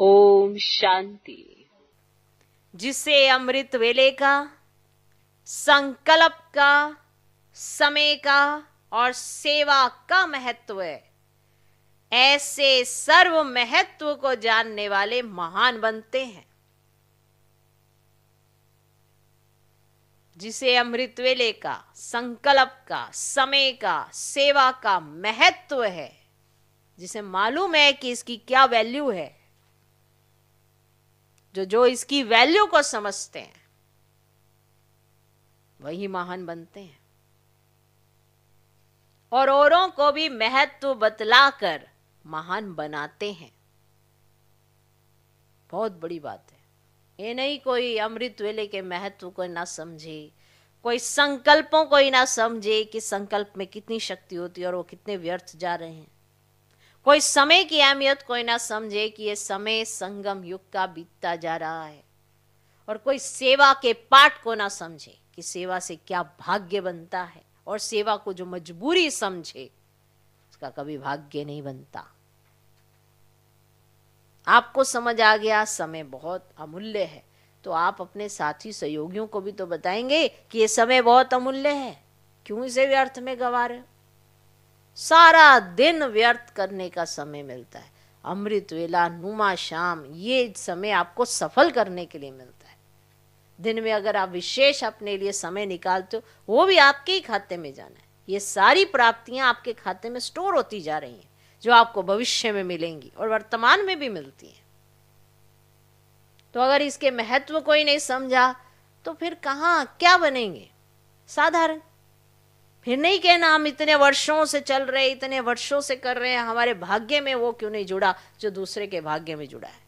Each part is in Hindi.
ओम शांति जिसे अमृत वेले का संकल्प का समय का और सेवा का महत्व है ऐसे सर्व महत्व को जानने वाले महान बनते हैं जिसे अमृत वेले का संकल्प का समय का सेवा का महत्व है जिसे मालूम है कि इसकी क्या वैल्यू है जो जो इसकी वैल्यू को समझते हैं वही महान बनते हैं और औरों को भी महत्व बतलाकर महान बनाते हैं बहुत बड़ी बात है ये नहीं कोई अमृत वेले के महत्व को ना समझे कोई संकल्पों को ही ना समझे कि संकल्प में कितनी शक्ति होती है और वो कितने व्यर्थ जा रहे हैं कोई समय की अहमियत कोई ना समझे कि ये समय संगम युग का बीतता जा रहा है और कोई सेवा के पाठ को ना समझे कि सेवा से क्या भाग्य बनता है और सेवा को जो मजबूरी समझे उसका कभी भाग्य नहीं बनता आपको समझ आ गया समय बहुत अमूल्य है तो आप अपने साथी सहयोगियों को भी तो बताएंगे कि ये समय बहुत अमूल्य है क्यों इसे व्यर्थ में गवा रहे हो सारा दिन व्यर्थ करने का समय मिलता है अमृत वेला नुमा शाम ये समय आपको सफल करने के लिए मिलता है दिन में अगर आप विशेष अपने लिए समय निकालते हो वो भी आपके ही खाते में जाना है ये सारी प्राप्तियां आपके खाते में स्टोर होती जा रही हैं जो आपको भविष्य में मिलेंगी और वर्तमान में भी मिलती हैं तो अगर इसके महत्व कोई नहीं समझा तो फिर कहाँ क्या बनेंगे साधारण फिर नहीं कहना हम इतने वर्षों से चल रहे इतने वर्षों से कर रहे हैं हमारे भाग्य में वो क्यों नहीं जुड़ा जो दूसरे के भाग्य में जुड़ा है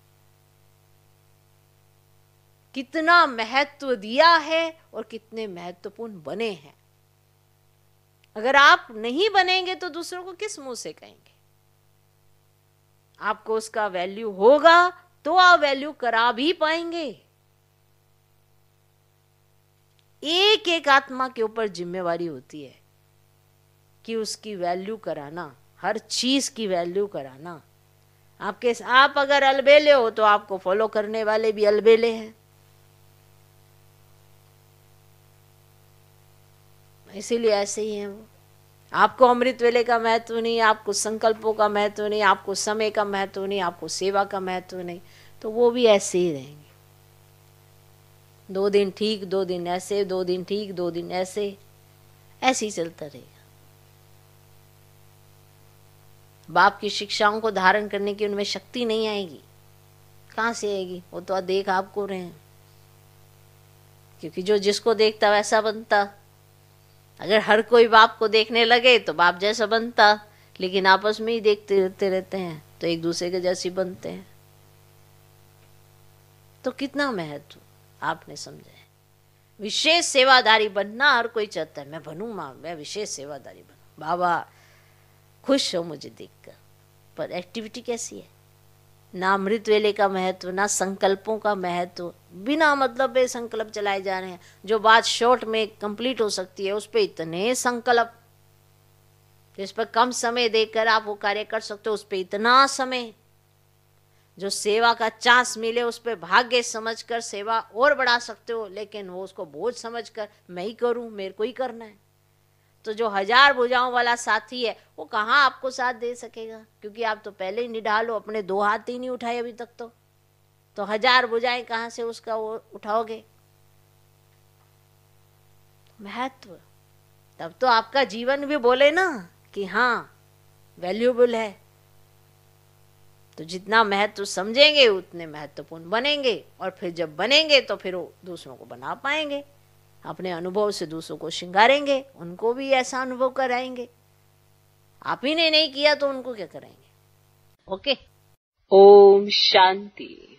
कितना महत्व दिया है और कितने महत्वपूर्ण बने हैं अगर आप नहीं बनेंगे तो दूसरों को किस मुंह से कहेंगे आपको उसका वैल्यू होगा तो आप वैल्यू करा भी पाएंगे एक एक आत्मा के ऊपर जिम्मेवारी होती है कि उसकी वैल्यू कराना हर चीज़ की वैल्यू कराना आपके आप अगर अलबेले हो तो आपको फॉलो करने वाले भी अलबेले हैं इसीलिए ऐसे ही है वो आपको अमृत वेले का महत्व नहीं आपको संकल्पों का महत्व नहीं आपको समय का महत्व नहीं आपको सेवा का महत्व नहीं तो वो भी ऐसे ही रहेंगे दो दिन ठीक दो दिन ऐसे दो दिन ठीक दो दिन ऐसे ऐसे ही चलता रहेगा बाप की शिक्षाओं को धारण करने की उनमें शक्ति नहीं आएगी कहां से आएगी वो तो देख आपको रहे हैं क्योंकि जो जिसको देखता वैसा बनता अगर हर कोई बाप को देखने लगे तो बाप जैसा बनता लेकिन आपस में ही देखते रहते रहते हैं तो एक दूसरे के जैसे बनते हैं तो कितना महत्व आपने समझा विशेष सेवाधारी बनना हर कोई चाहता है मैं बनू मां मैं विशेष सेवाधारी बनू बाबा खुश हो मुझे देखकर पर एक्टिविटी कैसी है ना मृत वेले का महत्व ना संकल्पों का महत्व बिना मतलब बे संकल्प चलाए जा रहे हैं जो बात शॉर्ट में कंप्लीट हो सकती है उस पर इतने संकल्प जिस पर कम समय देकर आप वो कार्य कर सकते हो उस पर इतना समय जो सेवा का चांस मिले उस पर भाग्य समझकर सेवा और बढ़ा सकते हो लेकिन वो उसको बोझ समझकर मैं ही करूं मेरे को ही करना है तो जो हजार भुजाओं वाला साथी है वो कहाँ आपको साथ दे सकेगा क्योंकि आप तो पहले ही निढाल हो अपने दो हाथ ही नहीं उठाए अभी तक तो तो हजार भुजाएं कहाँ से उसका वो उठाओगे महत्व तब तो आपका जीवन भी बोले ना कि हाँ वैल्यूबल है तो जितना महत्व समझेंगे उतने महत्वपूर्ण बनेंगे और फिर जब बनेंगे तो फिर वो दूसरों को बना पाएंगे अपने अनुभव से दूसरों को श्रृंगारेंगे उनको भी ऐसा अनुभव कराएंगे आप ही ने नहीं किया तो उनको क्या कराएंगे ओके ओम शांति